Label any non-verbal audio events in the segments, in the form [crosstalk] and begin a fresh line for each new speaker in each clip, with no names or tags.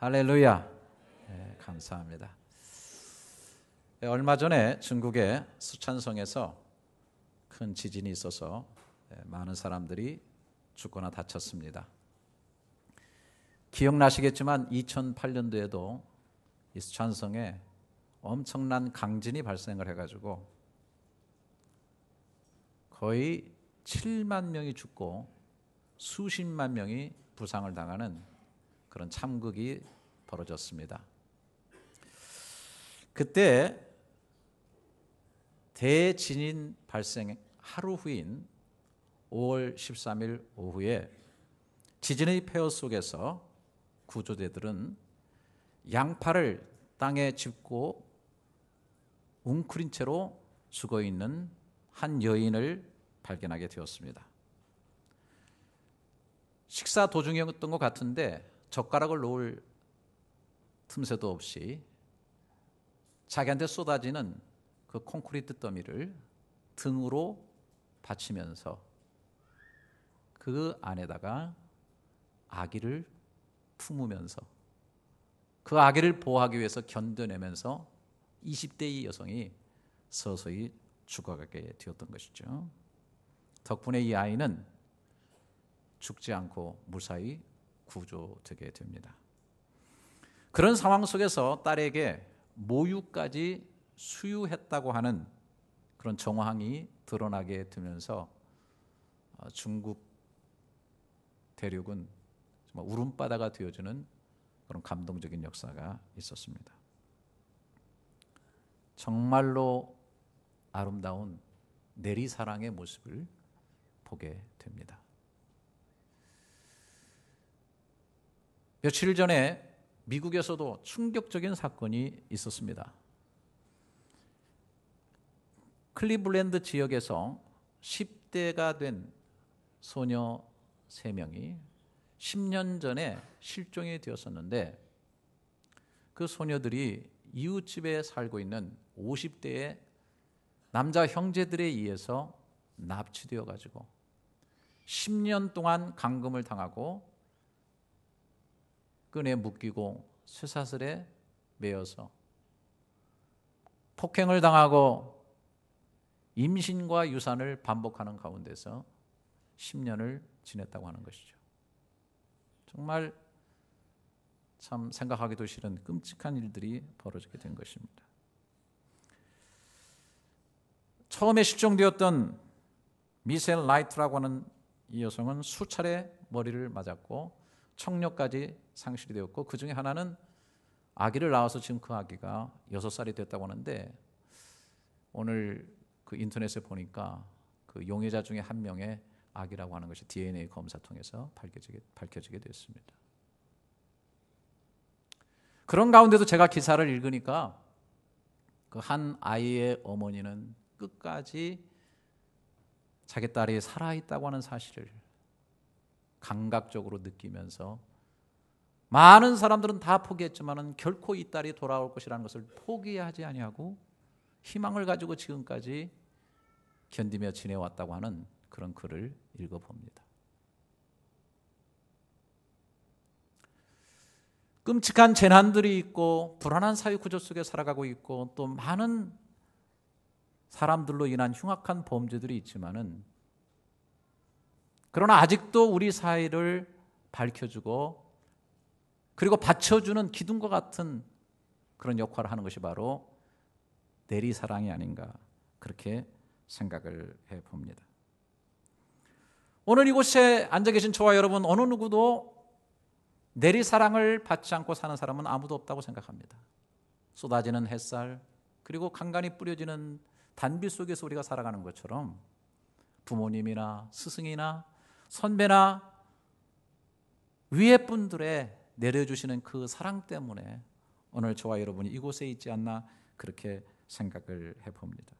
할렐루야. 네, 감사합니다. 예, 얼마 전에 중국의 수찬성에서 큰 지진이 있어서 예, 많은 사람들이 죽거나 다쳤습니다. 기억나시겠지만 2008년도에도 이 수찬성에 엄청난 강진이 발생을 해가지고 거의 7만 명이 죽고 수십만 명이 부상을 당하는 그런 참극이 벌어졌습니다. 그때 대진인 발생 하루 후인 5월 13일 오후에 지진의 폐허 속에서 구조대들은 양팔을 땅에 짚고 웅크린 채로 죽어 있는 한 여인을 발견하게 되었습니다. 식사 도중이었던 것 같은데 젓가락을 놓을 틈새도 없이 자기한테 쏟아지는 그 콘크리트 더미를 등으로 받치면서 그 안에다가 아기를 품으면서 그 아기를 보호하기 위해서 견뎌내면서 20대의 여성이 서서히 죽어가게 되었던 것이죠. 덕분에 이 아이는 죽지 않고 무사히 구조되게 됩니다. 그런 상황 속에서 딸에게 모유까지 수유했다고 하는 그런 정황이 드러나게 되면서 어, 중국 대륙은 정말 울음바다가 되어주는 그런 감동적인 역사가 있었습니다. 정말로 아름다운 내리사랑의 모습을 보게 됩니다. 며칠 전에 미국에서도 충격적인 사건이 있었습니다. 클리블랜드 지역에서 10대가 된 소녀 3명이 10년 전에 실종이 되었었는데 그 소녀들이 이웃집에 살고 있는 50대의 남자 형제들에 의해서 납치되어 가지고 10년 동안 감금을 당하고 끈에 묶이고 쇠사슬에 매여서 폭행을 당하고 임신과 유산을 반복하는 가운데서 10년을 지냈다고 하는 것이죠. 정말 참 생각하기도 싫은 끔찍한 일들이 벌어지게 된 것입니다. 처음에 실종되었던 미셀 라이트라고 하는 이 여성은 수차례 머리를 맞았고 청력까지 상실이 되었고 그 중에 하나는 아기를 낳아서 지금 그 아기가 여섯 살이 됐다고 하는데 오늘 그 인터넷에 보니까 그 용의자 중에 한 명의 아기라고 하는 것이 DNA 검사 통해서 밝혀지게, 밝혀지게 됐습니다. 그런 가운데도 제가 기사를 읽으니까 그 한 아이의 어머니는 끝까지 자기 딸이 살아있다고 하는 사실을 감각적으로 느끼면서 많은 사람들은 다 포기했지만은 결코 이 딸이 돌아올 것이라는 것을 포기하지 아니하고 희망을 가지고 지금까지 견디며 지내왔다고 하는 그런 글을 읽어봅니다. 끔찍한 재난들이 있고 불안한 사회 구조 속에 살아가고 있고 또 많은 사람들로 인한 흉악한 범죄들이 있지만은 그러나 아직도 우리 사회를 밝혀주고 그리고 받쳐주는 기둥과 같은 그런 역할을 하는 것이 바로 내리 사랑이 아닌가 그렇게 생각을 해 봅니다. 오늘 이곳에 앉아 계신 저와 여러분 어느 누구도 내리 사랑을 받지 않고 사는 사람은 아무도 없다고 생각합니다. 쏟아지는 햇살 그리고 간간히 뿌려지는 단비 속에서 우리가 살아가는 것처럼 부모님이나 스승이나 선배나 위의 분들의 내려주시는 그 사랑 때문에 오늘 저와 여러분이 이곳에 있지 않나 그렇게 생각을 해봅니다.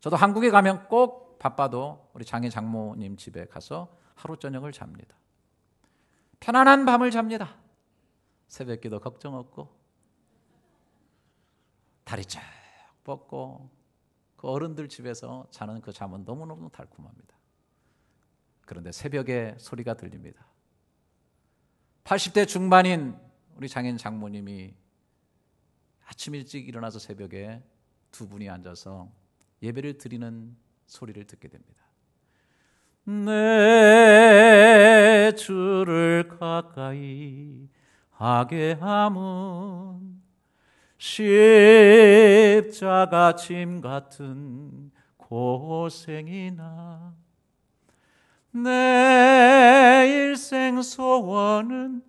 저도 한국에 가면 꼭 바빠도 우리 장애 장모님 집에 가서 하루 저녁을 잡니다. 편안한 밤을 잡니다. 새벽기도 걱정 없고 다리 쫙 뻗고 그 어른들 집에서 자는 그 잠은 너무너무 달콤합니다. 그런데 새벽에 소리가 들립니다. 80대 중반인 우리 장인 장모님이 아침 일찍 일어나서 새벽에 두 분이 앉아서 예배를 드리는 소리를 듣게 됩니다. 내 주를 가까이 하게 함은 십자가 짐 같은 고생이나 내 일생 소원은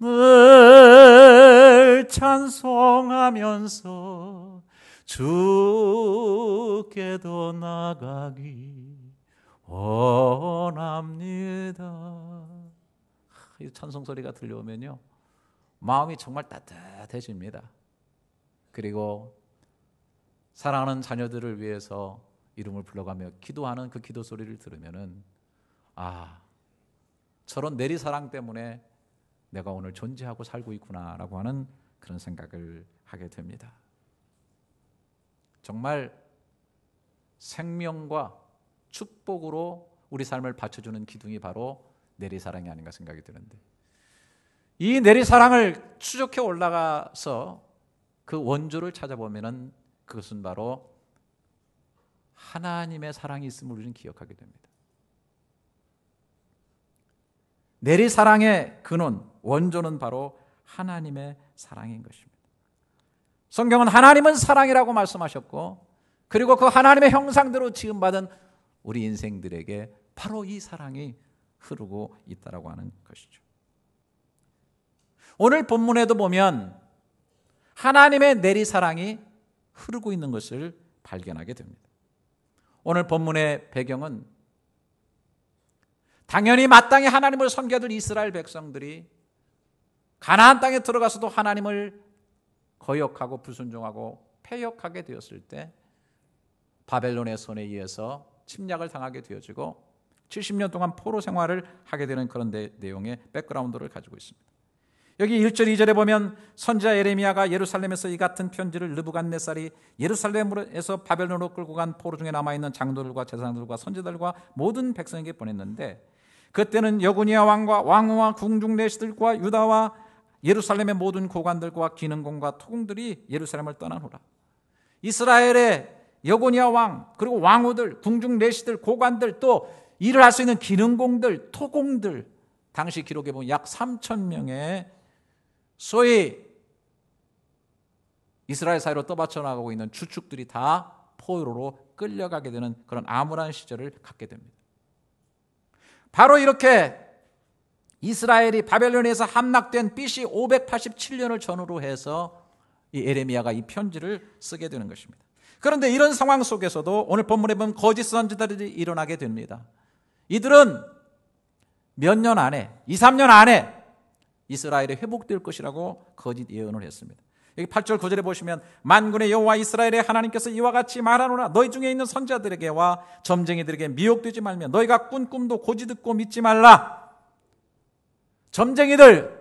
늘 찬송하면서 주께도 나가기 원합니다. 이 찬송 소리가 들려오면요. 마음이 정말 따뜻해집니다. 그리고 사랑하는 자녀들을 위해서 이름을 불러가며 기도하는 그 기도 소리를 들으면은 아, 저런 내리사랑 때문에 내가 오늘 존재하고 살고 있구나라고 하는 그런 생각을 하게 됩니다. 정말 생명과 축복으로 우리 삶을 받쳐주는 기둥이 바로 내리사랑이 아닌가 생각이 드는데 이 내리사랑을 추적해 올라가서 그 원조를 찾아보면 그것은 바로 하나님의 사랑이 있음을 우리는 기억하게 됩니다. 내리 사랑의 근원, 원조는 바로 하나님의 사랑인 것입니다. 성경은 하나님은 사랑이라고 말씀하셨고, 그리고 그 하나님의 형상대로 지음받은 우리 인생들에게 바로 이 사랑이 흐르고 있다라고 하는 것이죠. 오늘 본문에도 보면 하나님의 내리 사랑이 흐르고 있는 것을 발견하게 됩니다. 오늘 본문의 배경은 당연히 마땅히 하나님을 섬겨야 될 이스라엘 백성들이 가나안 땅에 들어가서도 하나님을 거역하고 불순종하고 폐역하게 되었을 때 바벨론의 손에 의해서 침략을 당하게 되어지고 70년 동안 포로 생활을 하게 되는 그런 내용의 백그라운드를 가지고 있습니다. 여기 1절 2절에 보면 선자 에레미야가 예루살렘에서 이 같은 편지를 르부간네살이 예루살렘에서 바벨론으로 끌고 간 포로 중에 남아 있는 장로들과 제사장들과 선지들과 모든 백성에게 보냈는데 그때는 여고니아 왕과 왕후와 궁중 내시들과 유다와 예루살렘의 모든 고관들과 기능공과 토공들이 예루살렘을 떠나노라 이스라엘의 여고니아 왕 그리고 왕후들 궁중 내시들 고관들 또 일을 할 수 있는 기능공들 토공들 당시 기록에 보면 약 3천 명의 소위 이스라엘 사이로 떠받쳐 나가고 있는 주축들이 다 포로로 끌려가게 되는 그런 암울한 시절을 갖게 됩니다. 바로 이렇게 이스라엘이 바벨론에서 함락된 BC 587년을 전후로 해서 이에레미아가이 편지를 쓰게 되는 것입니다. 그런데 이런 상황 속에서도 오늘 본문에 보면 거짓 선지자들이 일어나게 됩니다. 이들은 몇 년 안에, 2, 3년 안에 이스라엘이 회복될 것이라고 거짓 예언을 했습니다. 여기 8절 9절에 보시면 만군의 여호와 이스라엘의 하나님께서 이와 같이 말하노라 너희 중에 있는 선자들에게와 점쟁이들에게 미혹되지 말며 너희가 꾼 꿈도 고지 듣고 믿지 말라. 점쟁이들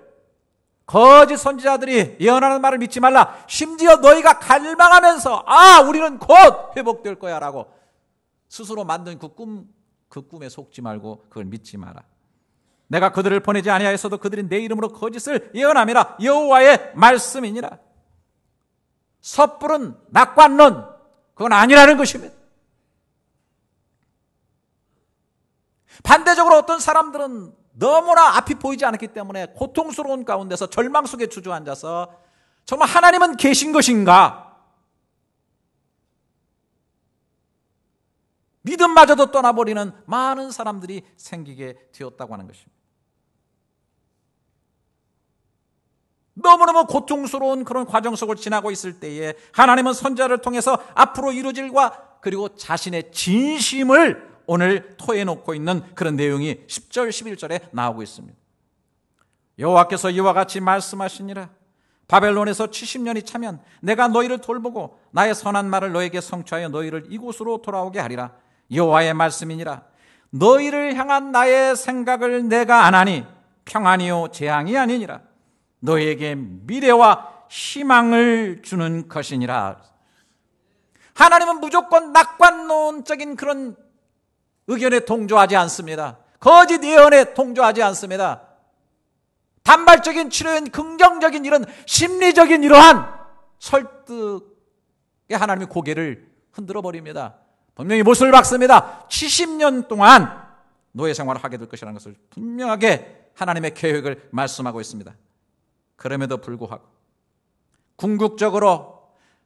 거짓 선지자들이 예언하는 말을 믿지 말라. 심지어 너희가 갈망하면서 아 우리는 곧 회복될 거야라고 스스로 만든 그꿈그 그 꿈에 속지 말고 그걸 믿지 마라. 내가 그들을 보내지 아니하였어도 그들이 내 이름으로 거짓을 예언함이라 여호와의 말씀이니라. 섣부른 낙관론 그건 아니라는 것입니다. 반대적으로 어떤 사람들은 너무나 앞이 보이지 않았기 때문에 고통스러운 가운데서 절망 속에 주저앉아서 정말 하나님은 계신 것인가? 믿음마저도 떠나버리는 많은 사람들이 생기게 되었다고 하는 것입니다. 너무너무 고통스러운 그런 과정 속을 지나고 있을 때에 하나님은 선자를 통해서 앞으로 이루질과 그리고 자신의 진심을 오늘 토해놓고 있는 그런 내용이 10절, 11절에 나오고 있습니다. 여호와께서 이와 같이 말씀하시니라. 바벨론에서 70년이 차면 내가 너희를 돌보고 나의 선한 말을 너에게 성취하여 너희를 이곳으로 돌아오게 하리라. 여호와의 말씀이니라. 너희를 향한 나의 생각을 내가 안하니 평안이요 재앙이 아니니라. 너에게 미래와 희망을 주는 것이니라. 하나님은 무조건 낙관론적인 그런 의견에 동조하지 않습니다. 거짓 예언에 동조하지 않습니다. 단발적인 치료인 긍정적인 이런 심리적인 이러한 설득에 하나님의 고개를 흔들어 버립니다. 분명히 못을 박습니다. 70년 동안 노예 생활을 하게 될 것이라는 것을 분명하게 하나님의 계획을 말씀하고 있습니다. 그럼에도 불구하고 궁극적으로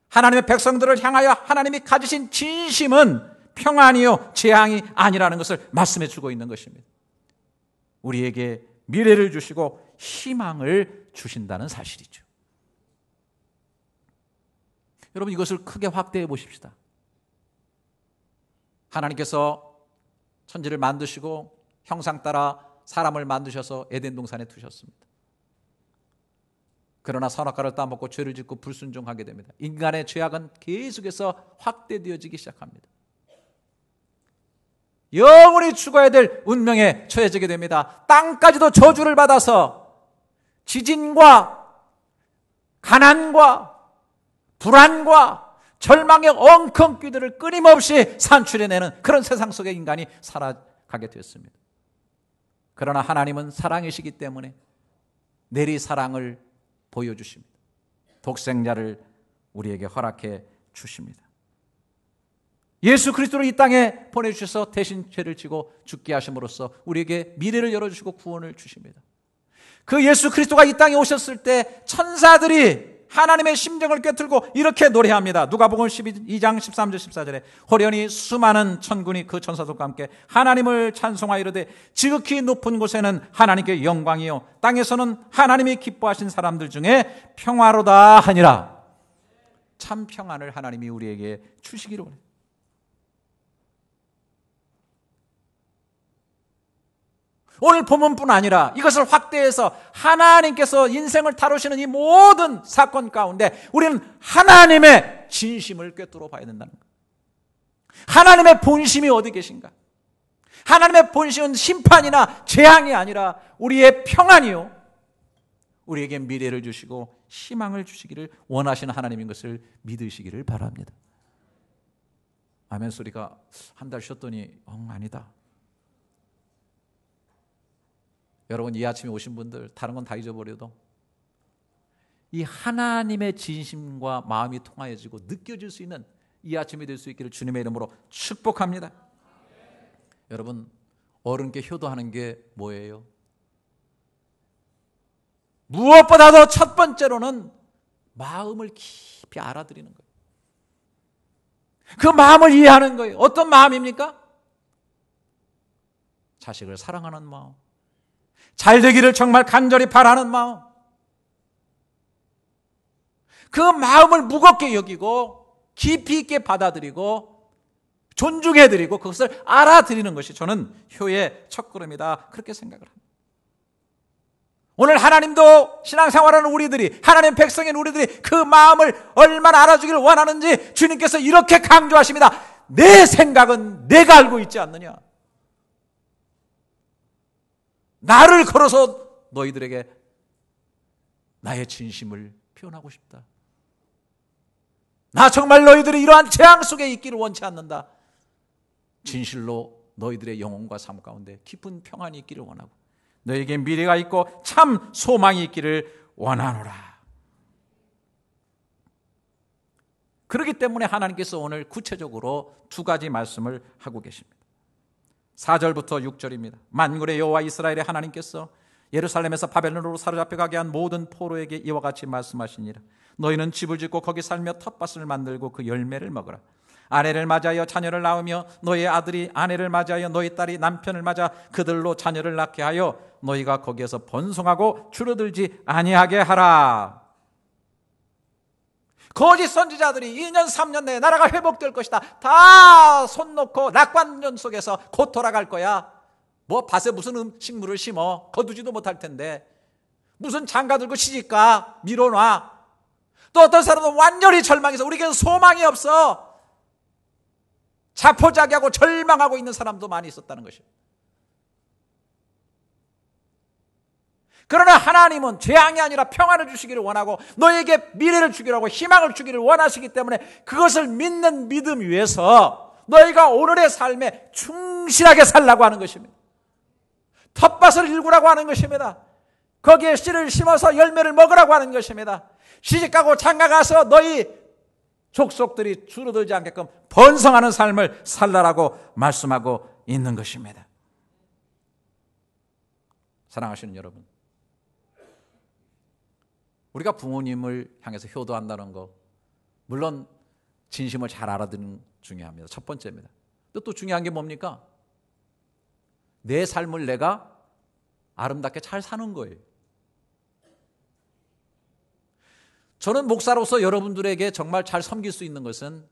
하나님의 백성들을 향하여 하나님이 가지신 진심은 평안이요 재앙이 아니라는 것을 말씀해 주고 있는 것입니다. 우리에게 미래를 주시고 희망을 주신다는 사실이죠. 여러분 이것을 크게 확대해 보십시다. 하나님께서 천지를 만드시고 형상 따라 사람을 만드셔서 에덴 동산에 두셨습니다. 그러나 선악과를 따먹고 죄를 짓고 불순종하게 됩니다. 인간의 죄악은 계속해서 확대되어지기 시작합니다. 영원히 죽어야 될 운명에 처해지게 됩니다. 땅까지도 저주를 받아서 지진과 가난과 불안과 절망의 엉겅퀴들을 끊임없이 산출해내는 그런 세상 속에 인간이 살아가게 되었습니다. 그러나 하나님은 사랑이시기 때문에 내리 사랑을 보여주십니다. 독생자를 우리에게 허락해 주십니다. 예수 그리스도를 이 땅에 보내주셔서 대신 죄를 지고 죽게 하심으로써 우리에게 미래를 열어주시고 구원을 주십니다. 그 예수 그리스도가 이 땅에 오셨을 때 천사들이 하나님의 심정을 꿰뚫고 이렇게 노래합니다. 누가복음 12장 13절 14절에 호련히 수많은 천군이 그 천사들과 함께 하나님을 찬송하이르되 지극히 높은 곳에는 하나님께 영광이요 땅에서는 하나님이 기뻐하신 사람들 중에 평화로다 하니라. 참 평안을 하나님이 우리에게 주시기로 합니다. 오늘 본문뿐 아니라 이것을 확대해서 하나님께서 인생을 다루시는 이 모든 사건 가운데 우리는 하나님의 진심을 꿰뚫어 봐야 된다는 것. 하나님의 본심이 어디 계신가? 하나님의 본심은 심판이나 재앙이 아니라 우리의 평안이요. 우리에게 미래를 주시고 희망을 주시기를 원하시는 하나님인 것을 믿으시기를 바랍니다. 아멘 소리가 한 달 쉬었더니 엉 아니다. 여러분 이 아침에 오신 분들 다른 건 다 잊어버려도 이 하나님의 진심과 마음이 통하여지고 느껴질 수 있는 이 아침이 될 수 있기를 주님의 이름으로 축복합니다. 여러분 어른께 효도하는 게 뭐예요? 무엇보다도 첫 번째로는 마음을 깊이 알아들이는 거예요. 그 마음을 이해하는 거예요. 어떤 마음입니까? 자식을 사랑하는 마음, 잘 되기를 정말 간절히 바라는 마음. 그 마음을 무겁게 여기고 깊이 있게 받아들이고 존중해드리고 그것을 알아드리는 것이 저는 효의 첫걸음이다. 그렇게 생각을 합니다. 오늘 하나님도 신앙생활하는 우리들이 하나님 백성인 우리들이 그 마음을 얼마나 알아주길 원하는지 주님께서 이렇게 강조하십니다. 내 생각은 내가 알고 있지 않느냐. 나를 걸어서 너희들에게 나의 진심을 표현하고 싶다. 나 정말 너희들이 이러한 재앙 속에 있기를 원치 않는다. 진실로 너희들의 영혼과 삶 가운데 깊은 평안이 있기를 원하고 너에게 미래가 있고 참 소망이 있기를 원하노라. 그렇기 때문에 하나님께서 오늘 구체적으로 두 가지 말씀을 하고 계십니다. 4절부터 6절입니다. 만군의 여호와 이스라엘의 하나님께서 예루살렘에서 바벨론으로 사로잡혀 가게 한 모든 포로에게 이와 같이 말씀하시니라. 너희는 집을 짓고 거기 살며 텃밭을 만들고 그 열매를 먹으라. 아내를 맞이하여 자녀를 낳으며 너희 아들이 아내를 맞이하여 너희 딸이 남편을 맞아 그들로 자녀를 낳게 하여 너희가 거기에서 번성하고 줄어들지 아니하게 하라. 거짓 선지자들이 2년, 3년 내에 나라가 회복될 것이다. 다 손 놓고 낙관전 속에서 곧 돌아갈 거야. 뭐 밭에 무슨 음, 식물을 심어 거두지도 못할 텐데 무슨 장가 들고 시집가 밀어놔. 또 어떤 사람은 완전히 절망해서 우리에게는 소망이 없어. 자포자기하고 절망하고 있는 사람도 많이 있었다는 것이에요. 그러나 하나님은 재앙이 아니라 평안을 주시기를 원하고 너에게 미래를 주기라고 희망을 주기를 원하시기 때문에 그것을 믿는 믿음 위에서 너희가 오늘의 삶에 충실하게 살라고 하는 것입니다. 텃밭을 일구라고 하는 것입니다. 거기에 씨를 심어서 열매를 먹으라고 하는 것입니다. 시집가고 장가가서 너희 족속들이 줄어들지 않게끔 번성하는 삶을 살라라고 말씀하고 있는 것입니다. 사랑하시는 여러분. 우리가 부모님을 향해서 효도한다는 거 물론 진심을 잘 알아듣는 중요합니다. 첫 번째입니다. 또, 또 중요한 게 뭡니까? 내 삶을 내가 아름답게 잘 사는 거예요. 저는 목사로서 여러분들에게 정말 잘 섬길 수 있는 것은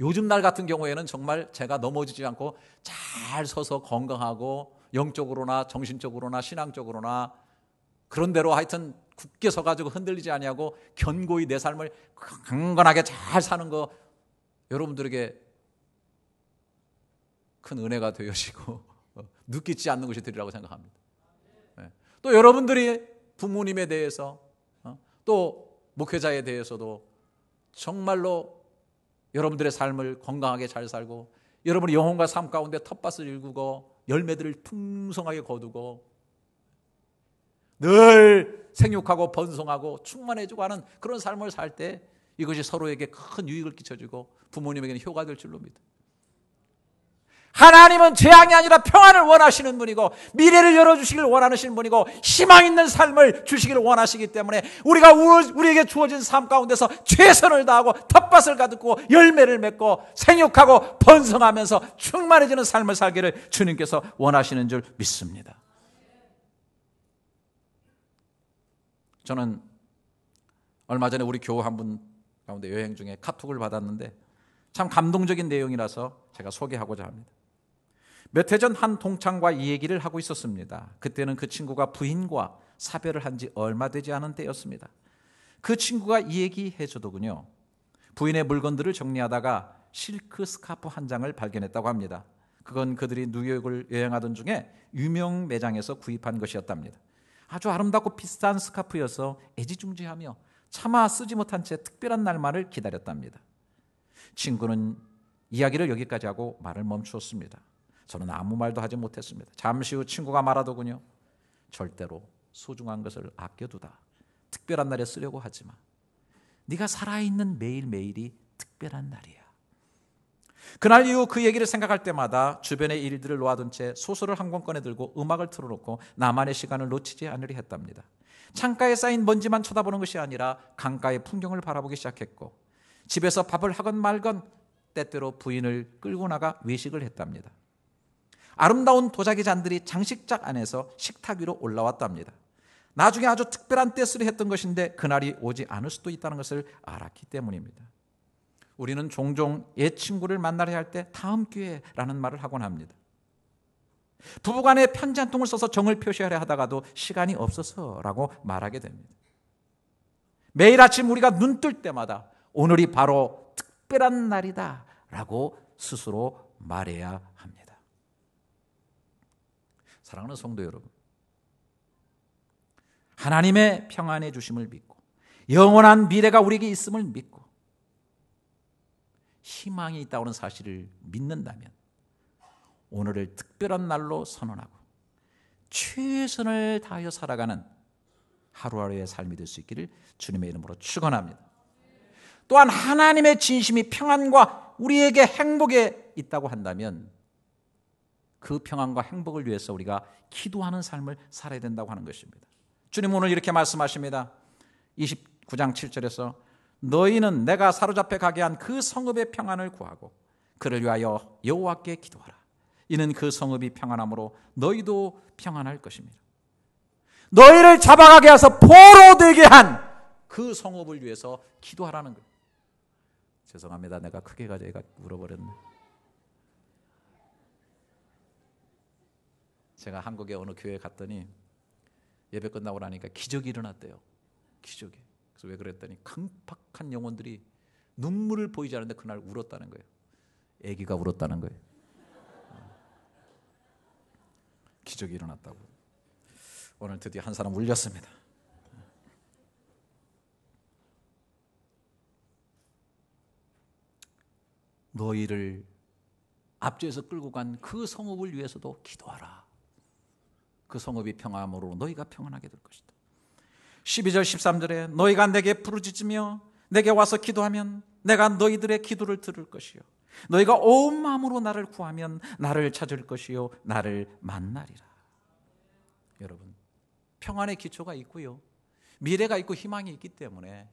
요즘 날 같은 경우에는 정말 제가 넘어지지 않고 잘 서서 건강하고 영적으로나 정신적으로나 신앙적으로나 그런 대로 하여튼 굳게 서가지고 흔들리지 아니하고 견고히 내 삶을 강건하게 잘 사는 거 여러분들에게 큰 은혜가 되시고 [laughs] 느끼지 않는 것이 되리라고 생각합니다. 네. 또 여러분들이 부모님에 대해서 어, 또 목회자에 대해서도 정말로 여러분들의 삶을 건강하게 잘 살고 여러분의 영혼과 삶 가운데 텃밭을 일구고 열매들을 풍성하게 거두고 늘 생육하고 번성하고 충만해지고 하는 그런 삶을 살 때 이것이 서로에게 큰 유익을 끼쳐주고 부모님에게는 효가 과될 줄로 믿어. 하나님은 재앙이 아니라 평안을 원하시는 분이고 미래를 열어주시길 원하시는 분이고 희망 있는 삶을 주시길 원하시기 때문에 우리가 우리에게 주어진 삶 가운데서 최선을 다하고 텃밭을 가득고 열매를 맺고 생육하고 번성하면서 충만해지는 삶을 살기를 주님께서 원하시는 줄 믿습니다. 저는 얼마 전에 우리 교우 한 분 가운데 여행 중에 카톡을 받았는데 참 감동적인 내용이라서 제가 소개하고자 합니다. 몇 해 전 한 동창과 이 얘기를 하고 있었습니다. 그때는 그 친구가 부인과 사별을 한 지 얼마 되지 않은 때였습니다. 그 친구가 이 얘기 해주더군요. 부인의 물건들을 정리하다가 실크 스카프 한 장을 발견했다고 합니다. 그건 그들이 뉴욕을 여행하던 중에 유명 매장에서 구입한 것이었답니다. 아주 아름답고 비싼 스카프여서 애지중지하며 차마 쓰지 못한 채 특별한 날만을 기다렸답니다. 친구는 이야기를 여기까지 하고 말을 멈추었습니다. 저는 아무 말도 하지 못했습니다. 잠시 후 친구가 말하더군요. 절대로 소중한 것을 아껴두다. 특별한 날에 쓰려고 하지 마. 네가 살아있는 매일매일이 특별한 날이야. 그날 이후 그 얘기를 생각할 때마다 주변의 일들을 놓아둔 채 소설을 한 권 꺼내들고 음악을 틀어놓고 나만의 시간을 놓치지 않으려 했답니다. 창가에 쌓인 먼지만 쳐다보는 것이 아니라 강가의 풍경을 바라보기 시작했고 집에서 밥을 하건 말건 때때로 부인을 끌고 나가 외식을 했답니다. 아름다운 도자기 잔들이 장식장 안에서 식탁 위로 올라왔답니다. 나중에 아주 특별한 떼쓰를 했던 것인데 그날이 오지 않을 수도 있다는 것을 알았기 때문입니다. 우리는 종종 옛 친구를 만나려 할 때 다음 기회라는 말을 하곤 합니다. 부부 간에 편지 한 통을 써서 정을 표시하려 하다가도 시간이 없어서라고 말하게 됩니다. 매일 아침 우리가 눈뜰 때마다 오늘이 바로 특별한 날이다 라고 스스로 말해야 합니다. 사랑하는 성도 여러분, 하나님의 평안의 주심을 믿고 영원한 미래가 우리에게 있음을 믿고 희망이 있다는 사실을 믿는다면 오늘을 특별한 날로 선언하고 최선을 다하여 살아가는 하루하루의 삶이 될 수 있기를 주님의 이름으로 축원합니다. 또한 하나님의 진심이 평안과 우리에게 행복에 있다고 한다면 그 평안과 행복을 위해서 우리가 기도하는 삶을 살아야 된다고 하는 것입니다. 주님 오늘 이렇게 말씀하십니다. 29장 7절에서 너희는 내가 사로잡혀 가게 한 그 성읍의 평안을 구하고 그를 위하여 여호와께 기도하라. 이는 그 성읍이 평안함으로 너희도 평안할 것입니다. 너희를 잡아가게 해서 포로 되게 한 그 성읍을 위해서 기도하라는 거예요. 죄송합니다. 내가 크게 가져가 울어버렸네. 제가 한국의 어느 교회에 갔더니 예배 끝나고 나니까 기적이 일어났대요. 기적이. 그래서 왜 그랬더니 강팍한 영혼들이 눈물을 보이지 않는데 그날 울었다는 거예요. 아기가 울었다는 거예요. 어. 기적이 일어났다고. 오늘 드디어 한 사람 울렸습니다. 너희를 압제에서 끌고 간 그 성읍을 위해서도 기도하라. 그 성읍이 평화함으로 너희가 평안하게 될 것이다. 12절 13절에 너희가 내게 부르짖으며 내게 와서 기도하면 내가 너희들의 기도를 들을 것이요 너희가 온 마음으로 나를 구하면 나를 찾을 것이요 나를 만나리라. 여러분 평안의 기초가 있고요. 미래가 있고 희망이 있기 때문에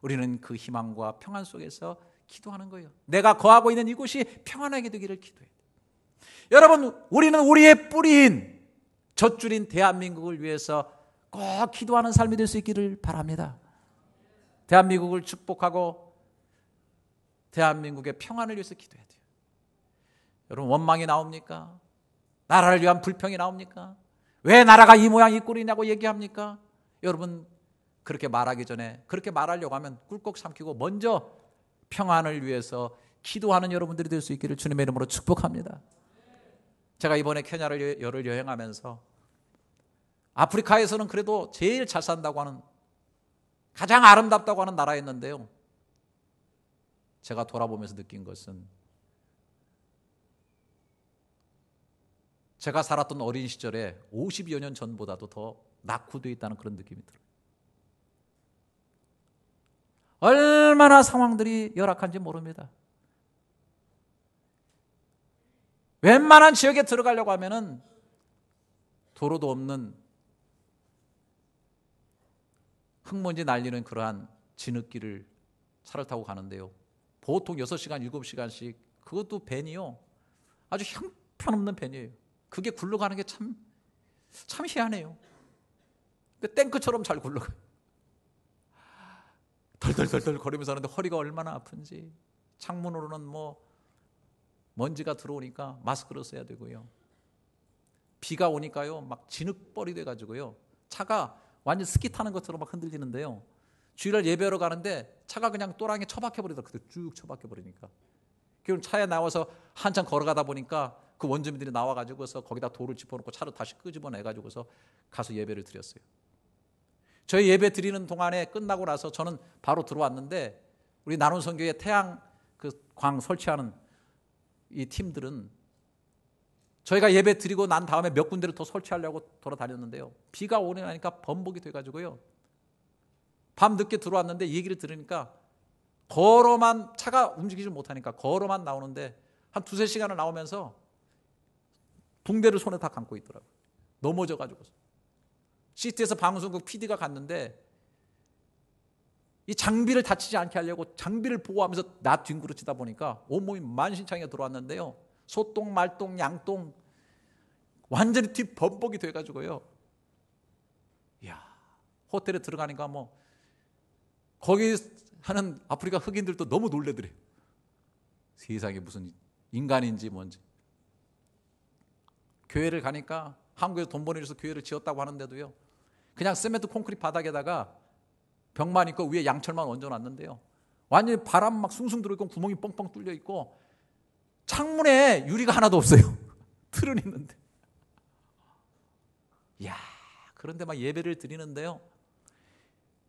우리는 그 희망과 평안 속에서 기도하는 거예요. 내가 거하고 있는 이곳이 평안하게 되기를 기도해요. 여러분, 우리는 우리의 뿌리인 젖줄인 대한민국을 위해서 꼭 기도하는 삶이 될 수 있기를 바랍니다. 대한민국을 축복하고 대한민국의 평안을 위해서 기도해야 돼요. 여러분 원망이 나옵니까? 나라를 위한 불평이 나옵니까? 왜 나라가 이 모양 이 꼴이냐고 얘기합니까? 여러분 그렇게 말하기 전에 그렇게 말하려고 하면 꿀꺽 삼키고 먼저 평안을 위해서 기도하는 여러분들이 될 수 있기를 주님의 이름으로 축복합니다. 제가 이번에 케냐를 열흘 여행하면서 아프리카에서는 그래도 제일 잘 산다고 하는 가장 아름답다고 하는 나라였는데요. 제가 돌아보면서 느낀 것은 제가 살았던 어린 시절에 50여 년 전보다도 더 낙후되어 있다는 그런 느낌이 들어요. 얼마나 상황들이 열악한지 모릅니다. 웬만한 지역에 들어가려고 하면은 도로도 없는 흙먼지 날리는 그러한 진흙길을 차를 타고 가는데요. 보통 6시간, 7시간씩 그것도 벤이요. 아주 형편없는 벤이에요. 그게 굴러가는 게 참참 희한해요. 그 탱크처럼 잘 굴러가요. 덜덜덜덜 거리면서 하는데 허리가 얼마나 아픈지 창문으로는 뭐 먼지가 들어오니까 마스크를 써야 되고요. 비가 오니까요. 막 진흙벌이 돼 가지고요. 차가 완전 스키 타는 것처럼 막 흔들리는데요. 주일날 예배하러 가는데 차가 그냥 또랑에 처박혀 버리다 더 그때 쭉 처박혀 버리니까. 그럼 차에 나와서 한참 걸어가다 보니까 그 원주민들이 나와 가지고서 거기다 돌을 집어넣고 차를 다시 끄집어내 가지고서 가서 예배를 드렸어요. 저희 예배 드리는 동안에 끝나고 나서 저는 바로 들어왔는데 우리 나눔 성교의 태양 그 광 설치하는 이 팀들은 저희가 예배 드리고 난 다음에 몇 군데를 더 설치하려고 돌아다녔는데요. 비가 오려니까 번복이 돼가지고요. 밤 늦게 들어왔는데 얘기를 들으니까 걸어만 차가 움직이지 못하니까 걸어만 나오는데 한 두세 시간을 나오면서 붕대를 손에 다 감고 있더라고요. 넘어져가지고. 시트에서 방송국 PD가 갔는데 이 장비를 다치지 않게 하려고 장비를 보호하면서 나 뒹굴어치다 보니까 온몸이 만신창이가 들어왔는데요. 소똥, 말똥, 양똥 완전히 뒷범벅이 돼가지고요. 야 호텔에 들어가니까 뭐 거기 하는 아프리카 흑인들도 너무 놀래더래. 세상에 무슨 인간인지 뭔지. 교회를 가니까 한국에서 돈 보내줘서 교회를 지었다고 하는데도요. 그냥 세멘트 콘크리트 바닥에다가 벽만 있고 위에 양철만 얹어놨는데요. 완전히 바람 막 숭숭 들어있고 구멍이 뻥뻥 뚫려 있고 창문에 유리가 하나도 없어요. [laughs] 틀은 있는데. 야, 그런데 막 예배를 드리는데요.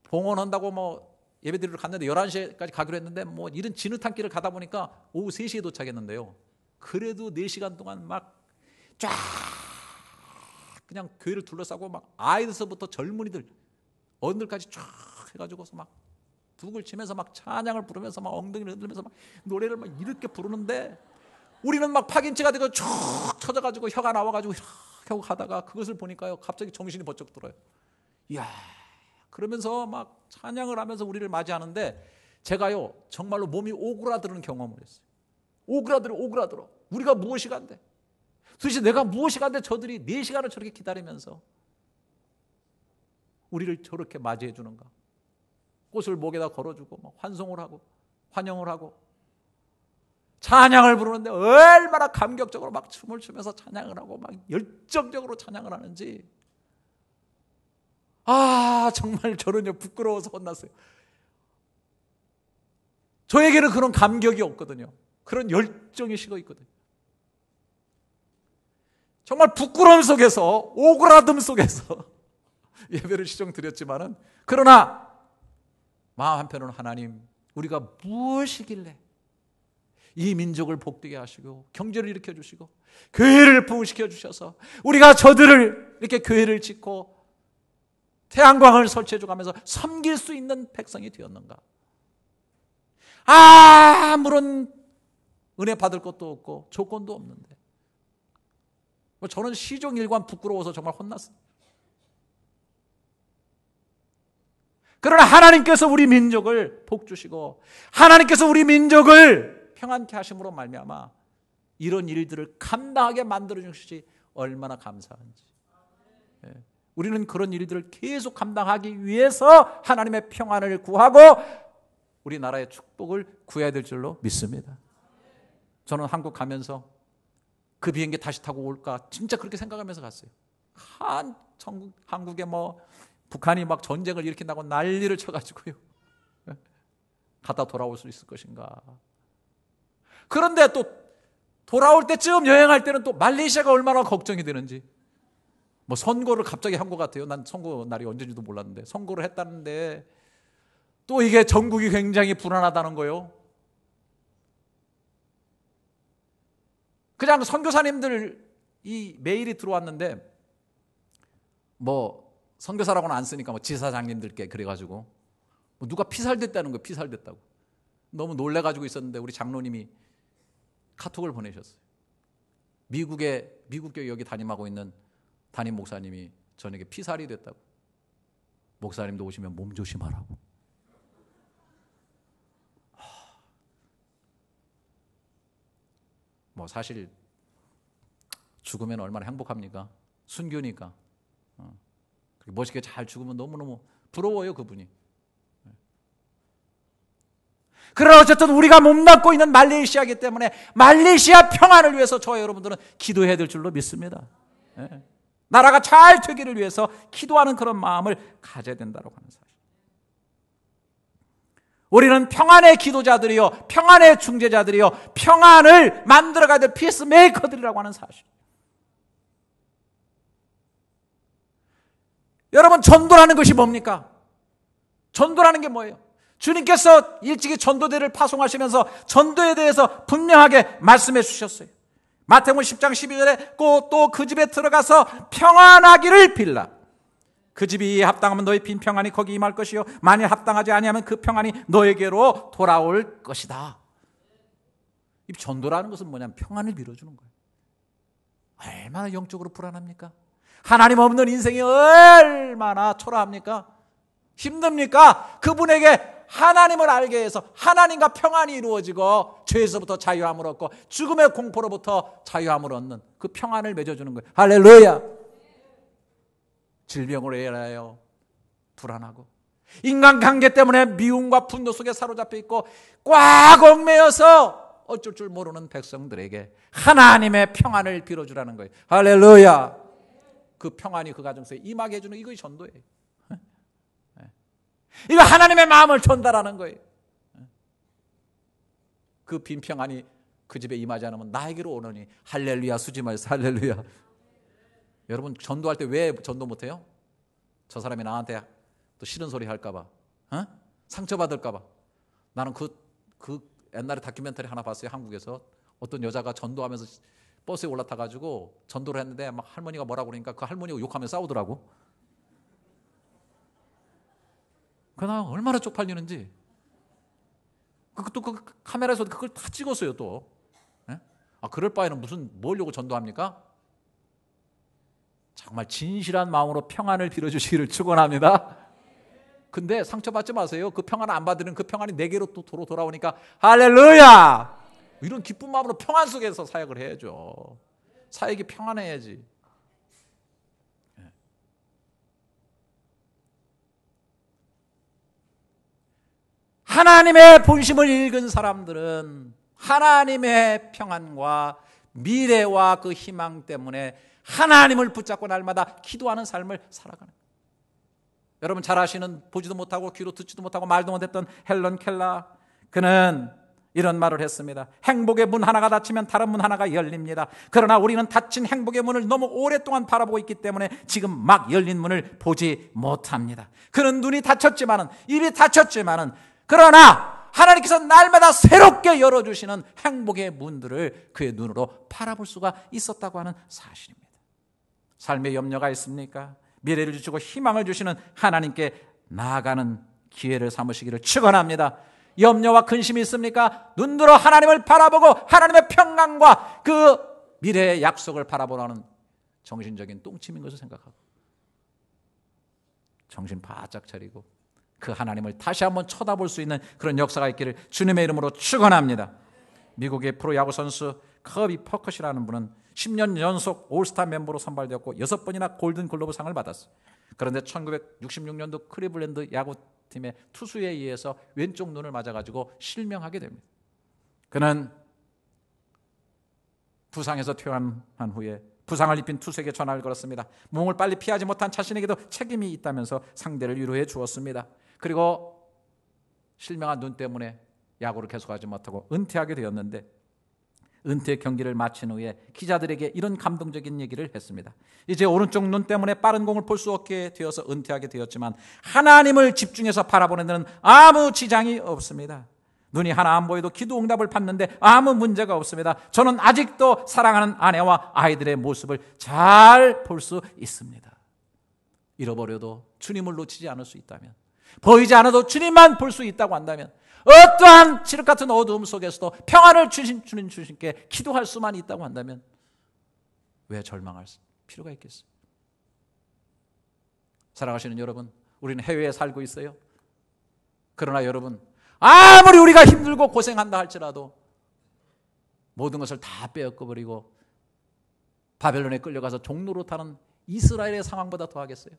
봉헌한다고 뭐 예배 드리러 갔는데 11시까지 가기로 했는데 뭐 이런 진흙탕 길을 가다 보니까 오후 3시에 도착했는데요. 그래도 4시간 동안 막 쫙 그냥 교회를 둘러싸고 막 아이들서부터 젊은이들 어른들까지 쫙 해가지고서 막 북을 치면서 막 찬양을 부르면서 막 엉덩이를 흔들면서 막 노래를 막 이렇게 부르는데 우리는 막 파김치가 되고 쭉 쳐져가지고 혀가 나와가지고 하고가다가 그것을 보니까요 갑자기 정신이 번쩍 들어요. 이야 그러면서 막 찬양을 하면서 우리를 맞이하는데 제가요 정말로 몸이 오그라드는 경험을 했어요. 오그라들어 오그라들어 우리가 무엇이 간데 도대체 내가 무엇이 간데 저들이 4시간을 저렇게 기다리면서 우리를 저렇게 맞이해 주는가 꽃을 목에다 걸어주고 환송을 하고 환영을 하고 찬양을 부르는데 얼마나 감격적으로 막 춤을 추면서 찬양을 하고 막 열정적으로 찬양을 하는지 아 정말 저는요 부끄러워서 혼났어요. 저에게는 그런 감격이 없거든요. 그런 열정이 식어 있거든요. 정말 부끄러움 속에서 오그라듦 속에서 [laughs] 예배를 시정 드렸지만은 그러나 마음 한편으로는 하나님 우리가 무엇이길래 이 민족을 복되게 하시고 경제를 일으켜 주시고 교회를 부흥시켜 주셔서 우리가 저들을 이렇게 교회를 짓고 태양광을 설치해 주면서 가 섬길 수 있는 백성이 되었는가? 아, 아무런 은혜 받을 것도 없고 조건도 없는데 뭐 저는 시종일관 부끄러워서 정말 혼났습니다. 그러나 하나님께서 우리 민족을 복 주시고 하나님께서 우리 민족을 평안케 하심으로 말미암아 이런 일들을 감당하게 만들어 주시 지 얼마나 감사한지. 예. 우리는 그런 일들을 계속 감당하기 위해서 하나님의 평안을 구하고 우리나라의 축복을 구해야 될 줄로 믿습니다. 저는 한국 가면서 그 비행기 다시 타고 올까 진짜 그렇게 생각하면서 갔어요. 한 전국, 한국에 뭐 북한이 막 전쟁을 일으킨다고 난리를 쳐가지고요. 갔다 예. 돌아올 수 있을 것인가? 그런데 또 돌아올 때쯤 여행할 때는 또 말레이시아가 얼마나 걱정이 되는지. 뭐선거를 갑자기 한 것 같아요. 난선거 날이 언제인지도 몰랐는데 선거를 했다는데 또 이게 전국이 굉장히 불안하다는 거예요. 그냥 선교사님들 이 메일이 들어왔는데 뭐 선교사라고는 안 쓰니까 뭐 지사장님들께 그래가지고 뭐 누가 피살됐다는 거예요. 피살됐다고 너무 놀래가지고 있었는데 우리 장로님이 카톡을 보내셨어요. 미국에 미국교 여기 담임하고 있는 담임 목사님이 저녁에 피살이 됐다고. 목사님도 오시면 몸 조심하라고. 뭐 사실 죽으면 얼마나 행복합니까? 순교니까. 어. 멋있게 잘 죽으면 너무너무 부러워요 그분이. 그러나 어쨌든 우리가 몸담고 있는 말레이시아기 때문에 말레이시아 평안을 위해서 저와 여러분들은 기도해야 될 줄로 믿습니다. 예. 나라가 잘 되기를 위해서 기도하는 그런 마음을 가져야 된다고 하는 사실. 우리는 평안의 기도자들이요, 평안의 중재자들이요, 평안을 만들어가야 될 피스메이커들이라고 하는 사실. 여러분, 전도라는 것이 뭡니까? 전도라는 게 뭐예요? 주님께서 일찍이 전도대를 파송하시면서 전도에 대해서 분명하게 말씀해 주셨어요. 마태복음 10장 12절에 또그 집에 들어가서 평안하기를 빌라. 그 집이 합당하면 너의 빈 평안이 거기 임할 것이요 만일 합당하지 아니하면 그 평안이 너에게로 돌아올 것이다. 이 전도라는 것은 뭐냐면 평안을 밀어주는 거예요. 얼마나 영적으로 불안합니까? 하나님 없는 인생이 얼마나 초라합니까? 힘듭니까? 그분에게 하나님을 알게 해서 하나님과 평안이 이루어지고 죄에서부터 자유함을 얻고 죽음의 공포로부터 자유함을 얻는 그 평안을 맺어주는 거예요. 할렐루야! 질병으로 인하여 불안하고 인간관계 때문에 미움과 분노 속에 사로잡혀 있고 꽉 얽매여서 어쩔 줄 모르는 백성들에게 하나님의 평안을 빌어주라는 거예요. 할렐루야! 그 평안이 그 가정 속에 임하게 해주는 이것이 전도예요. 이거 하나님의 마음을 전달하는 거예요. 그빈 평안이 그 집에 임하지 않으면 나에게로 오느니 할렐루야 수지 말사 할렐루야. 여러분 전도할 때 왜 전도 못해요? 저 사람이 나한테 또 싫은 소리 할까봐, 어? 상처받을까봐. 나는 그, 그 옛날에 다큐멘터리 하나 봤어요 한국에서 어떤 여자가 전도하면서 버스에 올라타가지고 전도를 했는데 막 할머니가 뭐라고 그러니까 그 할머니가 욕하면서 싸우더라고. 그나 얼마나 쪽팔리는지. 그또 그, 그, 그, 그 카메라에서 그걸 다 찍었어요 또. 네? 아 그럴 바에는 무슨 뭘려고 전도합니까? 정말 진실한 마음으로 평안을 빌어주시기를 축원합니다. 근데 상처받지 마세요. 그 평안 안 받으면 그 평안이 내게로 또 도로 돌아오니까 할렐루야! 이런 기쁜 마음으로 평안 속에서 사역을 해야죠. 사역이 평안해야지. 하나님의 본심을 읽은 사람들은 하나님의 평안과 미래와 그 희망 때문에 하나님을 붙잡고 날마다 기도하는 삶을 살아가는 거예 여러분 잘 아시는 보지도 못하고 귀로 듣지도 못하고 말도 못했던 헬런 켈라 그는 이런 말을 했습니다. 행복의 문 하나가 닫히면 다른 문 하나가 열립니다. 그러나 우리는 닫힌 행복의 문을 너무 오랫동안 바라보고 있기 때문에 지금 막 열린 문을 보지 못합니다. 그는 눈이 닫혔지만은 입이 닫혔지만은 그러나 하나님께서 날마다 새롭게 열어주시는 행복의 문들을 그의 눈으로 바라볼 수가 있었다고 하는 사실입니다. 삶의 염려가 있습니까? 미래를 주시고 희망을 주시는 하나님께 나아가는 기회를 삼으시기를 축원합니다. 염려와 근심이 있습니까? 눈으로 하나님을 바라보고 하나님의 평강과 그 미래의 약속을 바라보라는 정신적인 똥침인 것을 생각하고 정신 바짝 차리고 그 하나님을 다시 한번 쳐다볼 수 있는 그런 역사가 있기를 주님의 이름으로 축원합니다. 미국의 프로야구 선수 커비 퍼컷이라는 분은 10년 연속 올스타 멤버로 선발되었고 6번이나 골든글로브 상을 받았어요. 그런데 1966년도 크리블랜드 야구팀의 투수에 의해서 왼쪽 눈을 맞아가지고 실명하게 됩니다. 그는 부상에서 퇴원한 후에 부상을 입힌 투수에게 전화를 걸었습니다. 몸을 빨리 피하지 못한 자신에게도 책임이 있다면서 상대를 위로해 주었습니다. 그리고 실명한 눈 때문에 야구를 계속하지 못하고 은퇴하게 되었는데 은퇴 경기를 마친 후에 기자들에게 이런 감동적인 얘기를 했습니다. 이제 오른쪽 눈 때문에 빠른 공을 볼 수 없게 되어서 은퇴하게 되었지만 하나님을 집중해서 바라보는 데는 아무 지장이 없습니다. 눈이 하나 안 보여도 기도 응답을 받는데 아무 문제가 없습니다. 저는 아직도 사랑하는 아내와 아이들의 모습을 잘 볼 수 있습니다. 잃어버려도 주님을 놓치지 않을 수 있다면 보이지 않아도 주님만 볼 수 있다고 한다면 어떠한 지흑 같은 어두움 속에서도 평안을 주신 주님 주신께 기도할 수만 있다고 한다면 왜 절망할 필요가 있겠어요? 사랑하시는 여러분, 우리는 해외에 살고 있어요. 그러나 여러분, 아무리 우리가 힘들고 고생한다 할지라도 모든 것을 다 빼앗겨 버리고 바벨론에 끌려가서 종로로 타는 이스라엘의 상황보다 더하겠어요.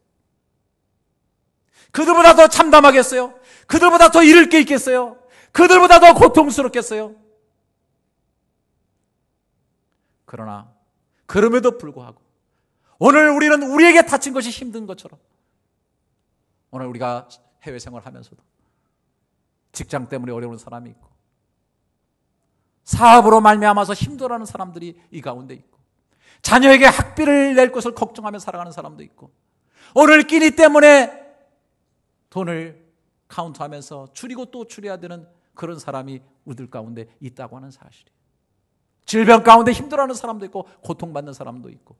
그들보다 더 참담하겠어요? 그들보다 더 잃을 게 있겠어요? 그들보다 더 고통스럽겠어요? 그러나 그럼에도 불구하고 오늘 우리는 우리에게 다친 것이 힘든 것처럼 오늘 우리가 해외 생활하면서도 직장 때문에 어려운 사람이 있고 사업으로 말미암아서 힘들어하는 사람들이 이 가운데 있고 자녀에게 학비를 낼 것을 걱정하며 살아가는 사람도 있고 오늘 끼니 때문에 돈을 카운트하면서 줄이고 또 줄여야 되는 그런 사람이 우들 가운데 있다고 하는 사실이에요. 질병 가운데 힘들어하는 사람도 있고 고통받는 사람도 있고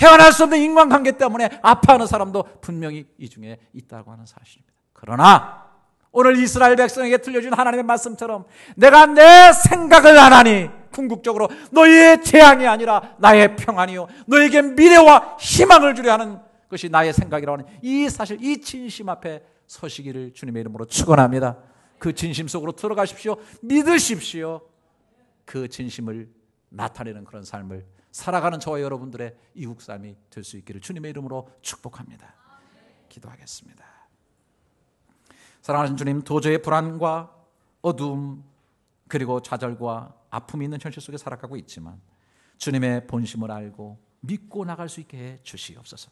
헤어날 수 없는 인간관계 때문에 아파하는 사람도 분명히 이 중에 있다고 하는 사실입니다. 그러나 오늘 이스라엘 백성에게 들려준 하나님의 말씀처럼 내가 내 생각을 안 하니 궁극적으로 너희의 재앙이 아니라 나의 평안이요 너에게 희 미래와 희망을 주려 하는 그것이 나의 생각이라는 고하이 사실 이 진심 앞에 서시기를 주님의 이름으로 축원합니다. 그 진심 속으로 들어가십시오. 믿으십시오. 그 진심을 나타내는 그런 삶을 살아가는 저와 여러분들의 이국삼이 될 수 있기를 주님의 이름으로 축복합니다. 기도하겠습니다. 사랑하는 주님, 도저히 불안과 어두움 그리고 좌절과 아픔이 있는 현실 속에 살아가고 있지만 주님의 본심을 알고 믿고 나갈 수 있게 해 주시옵소서.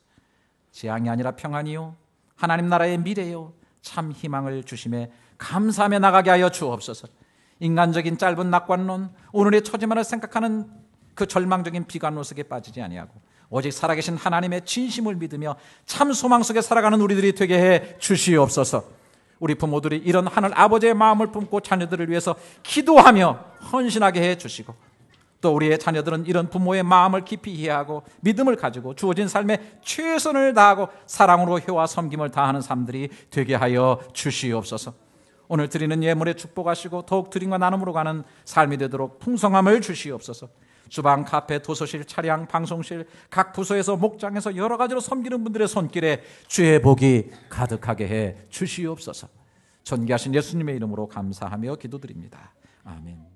재앙이 아니라 평안이요 하나님 나라의 미래요 참 희망을 주심에 감사하며 나가게 하여 주옵소서. 인간적인 짧은 낙관론, 오늘의 처지만을 생각하는 그 절망적인 비관론 속에 빠지지 아니하고 오직 살아계신 하나님의 진심을 믿으며 참 소망 속에 살아가는 우리들이 되게 해 주시옵소서. 우리 부모들이 이런 하늘 아버지의 마음을 품고 자녀들을 위해서 기도하며 헌신하게 해 주시고 또 우리의 자녀들은 이런 부모의 마음을 깊이 이해하고 믿음을 가지고 주어진 삶에 최선을 다하고 사랑으로 효와 섬김을 다하는 삶들이 되게 하여 주시옵소서. 오늘 드리는 예물에 축복하시고 더욱 드림과 나눔으로 가는 삶이 되도록 풍성함을 주시옵소서. 주방, 카페, 도서실, 차량, 방송실, 각 부서에서 목장에서 여러 가지로 섬기는 분들의 손길에 주의 복이 가득하게 해 주시옵소서. 존귀하신 예수님의 이름으로 감사하며 기도드립니다. 아멘.